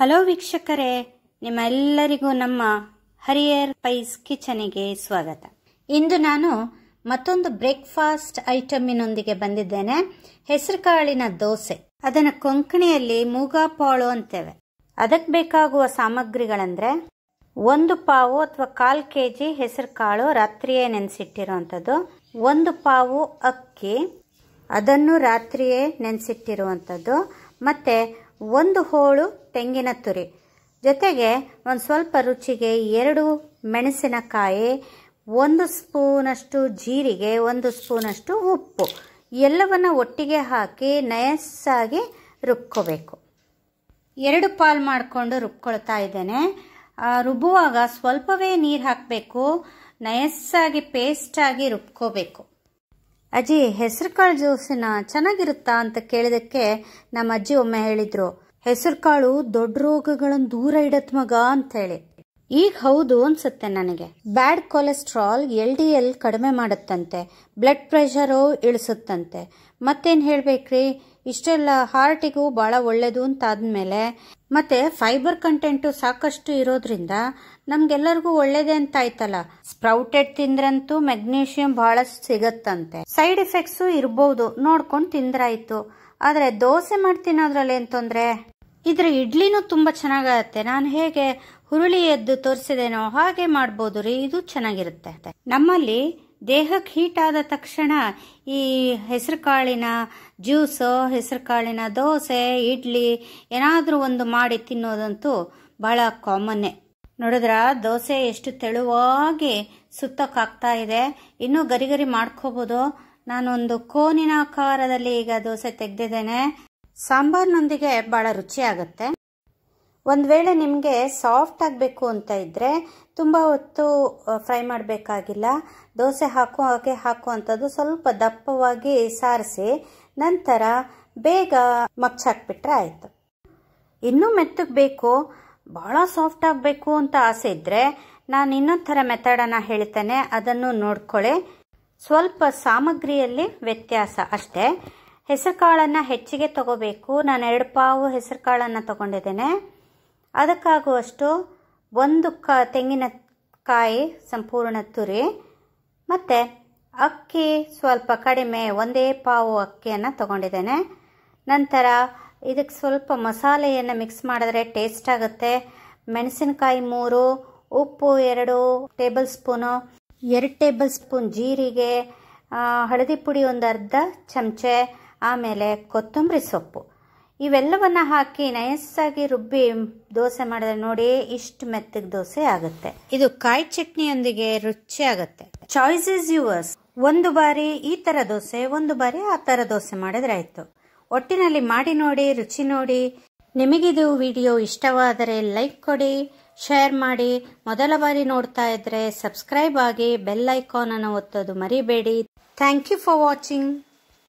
hello ವೀಕ್ಷಕರೇ ನಿಮ್ಮೆಲ್ಲರಿಗೂ ನಮ್ಮ ಹರಿಯರ್ ಪೈಸ್ ಕಿಚನಿಗೆ ಸ್ವಾಗತ ಇಂದು ನಾನು ಮತ್ತೊಂದು ಬ್ರೇಕ್ಫಾಸ್ಟ್ ಐಟಮಿನೊಂದಿಗೆ ಬಂದಿದ್ದೇನೆ ಹೆಸರು ಕಾಳಿನ ದೋಸೆ ಅದನ್ನು ಕೊಂಕಣಿಯಲ್ಲಿ ಮೂಗಾಪಾಳು ಅಂತೇವೆ ಅದಕ್ಕೆ ಬೇಕಾಗುವ ಸಾಮಗ್ರಿಗಳಂದ್ರೆ ಒಂದು ಪಾವು ಅಥವಾ ಕಾಲು ಕೆ ಜಿ ಹೆಸರು ಕಾಳು ರಾತ್ರಿಯೇ ನೆನೆಸಿಟ್ಟಿರುವಂಥದ್ದು ಒಂದು ಪಾವು ಅಕ್ಕಿ ಅದನ್ನು ರಾತ್ರಿಯೇ ನೆನೆಸಿಟ್ಟಿರುವಂಥದ್ದು ಮತ್ತು ಒಂದು ಹೋಳು ತೆಂಗಿನ ತುರಿ ಜೊತೆಗೆ ಒಂದು ಸ್ವಲ್ಪ ರುಚಿಗೆ ಎರಡು ಮೆಣಸಿನಕಾಯಿ ಒಂದು ಸ್ಪೂನಷ್ಟು ಜೀರಿಗೆ ಒಂದು ಸ್ಪೂನಷ್ಟು ಉಪ್ಪು ಎಲ್ಲವನ್ನು ಒಟ್ಟಿಗೆ ಹಾಕಿ ನಯಸ್ಸಾಗಿ ರುಬ್ಕೋಬೇಕು ಎರಡು ಪಾಲು ಮಾಡಿಕೊಂಡು ರುಬ್ಕೊಳ್ತಾ ಇದ್ದೇನೆ ರುಬ್ಬುವಾಗ ಸ್ವಲ್ಪವೇ ನೀರು ಹಾಕಬೇಕು ನಯಸ್ಸಾಗಿ ಪೇಸ್ಟಾಗಿ ರುಬ್ಕೋಬೇಕು ಅಜ್ಜಿ ಹೆಸರು ಕಾಳು ಜ್ಯೂಸಿನ ಚೆನ್ನಾಗಿರುತ್ತಾ ಅಂತ ಕೇಳಿದಕ್ಕೆ ನಮ್ಮ ಅಜ್ಜಿ ಒಮ್ಮೆ ಹೇಳಿದ್ರು ಹೆಸರು ಕಾಳು ದೊಡ್ಡ ರೋಗಗಳನ್ನು ದೂರ ಇಡತ್ ಮಗ ಅಂತ ಹೇಳಿ ಈಗ ಹೌದು ಅನ್ಸುತ್ತೆ ನನಗೆ bad cholesterol L D L ಕಡಿಮೆ ಮಾಡುತ್ತಂತೆ ಬ್ಲಡ್ ಪ್ರೆಷರು ಇಳಿಸುತ್ತಂತೆ ಮತ್ತೇನು ಹೇಳಬೇಕ್ರಿ ಇಷ್ಟೆಲ್ಲ ಹಾರ್ಟಿಗೂ ಭಾಳ ಒಳ್ಳೆಯದು ಅಂತ ಆದಮೇಲೆ ಮತ್ತು ಫೈಬರ್ ಕಂಟೆಂಟು ಸಾಕಷ್ಟು ಇರೋದ್ರಿಂದ ನಮಗೆಲ್ಲರಿಗೂ ಒಳ್ಳೇದೇ ಅಂತ ಆಯ್ತಲ್ಲ ಸ್ಪ್ರೌಟೆಡ್ ತಿಂದ್ರಂತೂ ಮೆಗ್ನೀಷಿಯಂ ಭಾಳ ಸಿಗತ್ತಂತೆ ಸೈಡ್ ಎಫೆಕ್ಟ್ಸು ಇರ್ಬೋದು ನೋಡ್ಕೊಂಡು ತಿಂದ್ರಾಯ್ತು ಆದರೆ ದೋಸೆ ಮಾಡಿ ತಿನ್ನೋದ್ರಲ್ಲಿ ಅಂತಂದರೆ ತೊಂದರೆ ಇದರ ಇಡ್ಲಿನೂ ತುಂಬ ಚೆನ್ನಾಗತ್ತೆ ನಾನು ಹೇಗೆ ಹುರುಳಿ ಎದ್ದು ತೋರಿಸಿದೇನೋ ಹಾಗೆ ಮಾಡ್ಬೋದು ರೀ ಇದು ಚೆನ್ನಾಗಿರುತ್ತೆ ನಮ್ಮಲ್ಲಿ ದೇಹಕ್ಕೆ ಹೀಟ್ ಆದ ತಕ್ಷಣ ಈ ಹೆಸರು ಕಾಳಿನ ಜ್ಯೂಸು ಹೆಸರು ಕಾಳಿನ ದೋಸೆ ಇಡ್ಲಿ ಏನಾದರೂ ಒಂದು ಮಾಡಿ ತಿನ್ನೋದಂತೂ ಭಾಳ ಕಾಮನ್ನೇ ನೋಡಿದ್ರ ದೋಸೆ ಎಷ್ಟು ತೆಳುವಾಗಿ ಸುತ್ತಕ್ಕಾಗ್ತಾ ಇದೆ ಇನ್ನೂ ಗರಿ ಗರಿ ಮಾಡ್ಕೋಬೋದು ನಾನೊಂದು ಕೋನಿನ ಆಕಾರದಲ್ಲಿ ಈಗ ದೋಸೆ ತೆಗೆದಿದ್ದೇನೆ ಸಾಂಬಾರ್ನೊಂದಿಗೆ ಭಾಳ ರುಚಿಯಾಗುತ್ತೆ ಒಂದು ವೇಳೆ ನಿಮಗೆ ಸಾಫ್ಟ್ ಆಗಬೇಕು ಅಂತ ಇದ್ದರೆ ತುಂಬ ಹೊತ್ತು ಫ್ರೈ ಮಾಡಬೇಕಾಗಿಲ್ಲ ದೋಸೆ ಹಾಕೋ ಹಾಗೆ ಹಾಕುವಂಥದ್ದು ಸ್ವಲ್ಪ ದಪ್ಪವಾಗಿ ಸಾರಿಸಿ ನಂತರ ಬೇಗ ಮಗ್ಚಾಕ್ಬಿಟ್ರೆ ಆಯಿತು ಇನ್ನೂ ಮೆತ್ತಗೆ ಬೇಕು ಭಾಳ ಸಾಫ್ಟ್ ಆಗಬೇಕು ಅಂತ ಆಸೆ ಇದ್ದರೆ ನಾನು ಇನ್ನೊಂದು ಥರ ಮೆಥಡನ್ನು ಹೇಳ್ತೇನೆ ಅದನ್ನು ನೋಡ್ಕೊಳ್ಳಿ ಸ್ವಲ್ಪ ಸಾಮಗ್ರಿಯಲ್ಲಿ ವ್ಯತ್ಯಾಸ ಅಷ್ಟೇ ಹೆಸರು ಕಾಳನ್ನು ಹೆಚ್ಚಿಗೆ ತಗೋಬೇಕು ನಾನು ಎರಡು ಪಾವು ಹೆಸರು ಕಾಳನ್ನು ತಗೊಂಡಿದ್ದೇನೆ ಅದಕ್ಕಾಗುವಷ್ಟು ಒಂದು ಕ ತೆಂಗಿನಕಾಯಿ ಸಂಪೂರ್ಣ ತುರಿ ಮತ್ತು ಅಕ್ಕಿ ಸ್ವಲ್ಪ ಕಡಿಮೆ ಒಂದೇ ಪಾವು ಅಕ್ಕಿಯನ್ನು ತಗೊಂಡಿದ್ದೇನೆ ನಂತರ ಇದಕ್ಕೆ ಸ್ವಲ್ಪ ಮಸಾಲೆಯನ್ನು ಮಿಕ್ಸ್ ಮಾಡಿದ್ರೆ ಟೇಸ್ಟ್ ಆಗುತ್ತೆ ಮೆಣಸಿನಕಾಯಿ ಮೂರು ಉಪ್ಪು ಎರಡು ಟೇಬಲ್ ಸ್ಪೂನು ಎರಡು ಟೇಬಲ್ ಸ್ಪೂನ್ ಜೀರಿಗೆ ಹಳದಿ ಪುಡಿ ಒಂದು ಅರ್ಧ ಚಮಚೆ ಆಮೇಲೆ ಕೊತ್ತಂಬರಿ ಸೊಪ್ಪು ಇವೆಲ್ಲವನ್ನು ಹಾಕಿ ನಯಸ್ಸಾಗಿ ರುಬ್ಬಿ ದೋಸೆ ಮಾಡಿದ್ರೆ ನೋಡಿ ಇಷ್ಟು ಮೆತ್ತಗೆ ದೋಸೆ ಆಗುತ್ತೆ ಇದು ಕಾಯಿ ಚಟ್ನಿಯೊಂದಿಗೆ ರುಚಿ ಆಗುತ್ತೆ ಚಾಯ್ಸ್ ಇಸ್ ಯುವರ್ಸ್ ಒಂದು ಬಾರಿ ಈ ತರ ದೋಸೆ ಒಂದು ಬಾರಿ ಆ ತರ ದೋಸೆ ಮಾಡಿದ್ರೆ ಆಯಿತು ಒಟ್ಟಿನಲ್ಲಿ ಮಾಡಿ ನೋಡಿ ರುಚಿ ನೋಡಿ ನಿಮಗಿದು ವಿಡಿಯೋ ಇಷ್ಟವಾದರೆ ಲೈಕ್ ಕೊಡಿ ಶೇರ್ ಮಾಡಿ ಮೊದಲ ಬಾರಿ ನೋಡ್ತಾ ಇದ್ರೆ ಸಬ್ಸ್ಕ್ರೈಬ್ ಆಗಿ ಬೆಲ್ ಐಕಾನ್ ಅನ್ನು ಒತ್ತೋದು ಮರಿಬೇಡಿ ಥ್ಯಾಂಕ್ ಯು ಫಾರ್ ವಾಚಿಂಗ್